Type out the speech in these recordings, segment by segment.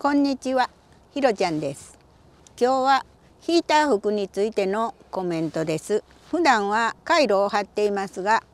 こんにちは、ひろちゃんです。今日はヒーター服についてのコメントです。普段はイロを貼っていますが、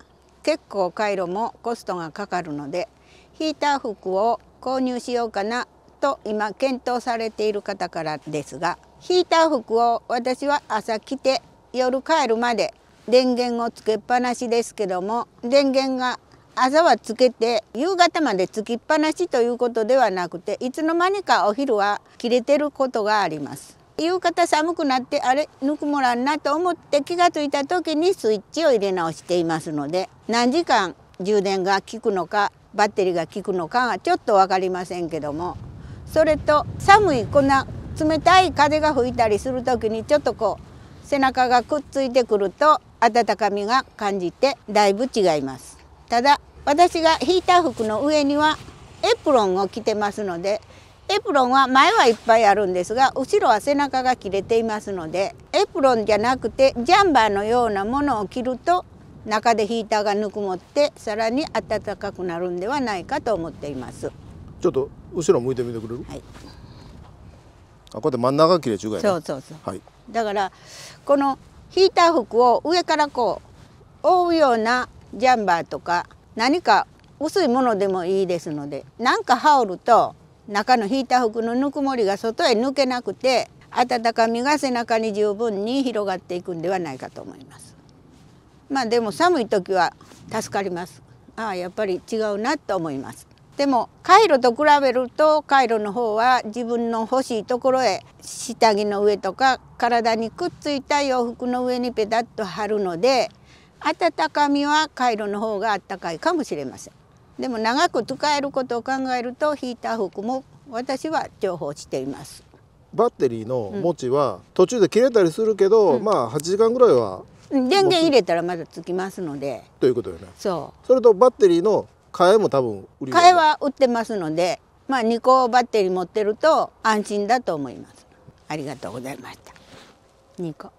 結構回路もコストがかかるので、ヒーター服を購入しようかなと今検討されている方からですが、ヒーター服を私は朝着て夜帰るまで電源をつけっぱなしですけども電源が朝はつけて夕方までつきっぱなしということではなくていつの間にかお昼は切れてることがあります夕方寒くなってあれぬくもらんなと思って気が付いた時にスイッチを入れ直していますので何時間充電が効くのかバッテリーが効くのかはちょっと分かりませんけどもそれと寒いこんな冷たい風が吹いたりする時にちょっとこう背中がくっついてくると温かみが感じてだいぶ違います。ただ私がヒーター服の上にはエプロンを着てますのでエプロンは前はいっぱいあるんですが後ろは背中が切れていますのでエプロンじゃなくてジャンバーのようなものを着ると中でヒーターがぬくもってさらに暖かくなるんではないかと思っていますちょっと後ろ向いてみてくれる、はい、あこうやって真ん中が切れちゅうがそうそうそう、はい、だからこのヒーター服を上からこう覆うようなジャンバーとか何か薄いものでもいいですのでなんか羽織ると中の引いた服のぬくもりが外へ抜けなくて温かみが背中に十分に広がっていくんではないかと思います。まあでも寒い時は助かります。ああやっぱり違うなと思います。でもカイロと比べるとカイロの方は自分の欲しいところへ下着の上とか体にくっついた洋服の上にペタッと貼るので温かみは回路の方が暖かいかもしれませんでも長く使えることを考えるとヒーター服も私は重宝していますバッテリーの持ちは途中で切れたりするけど、うん、まあ8時間ぐらいは電源入れたらまだつきますのでということよねそうそれとバッテリーの替えも多分売り替えは売ってますのでまあ2個バッテリー持ってると安心だと思いますありがとうございました2個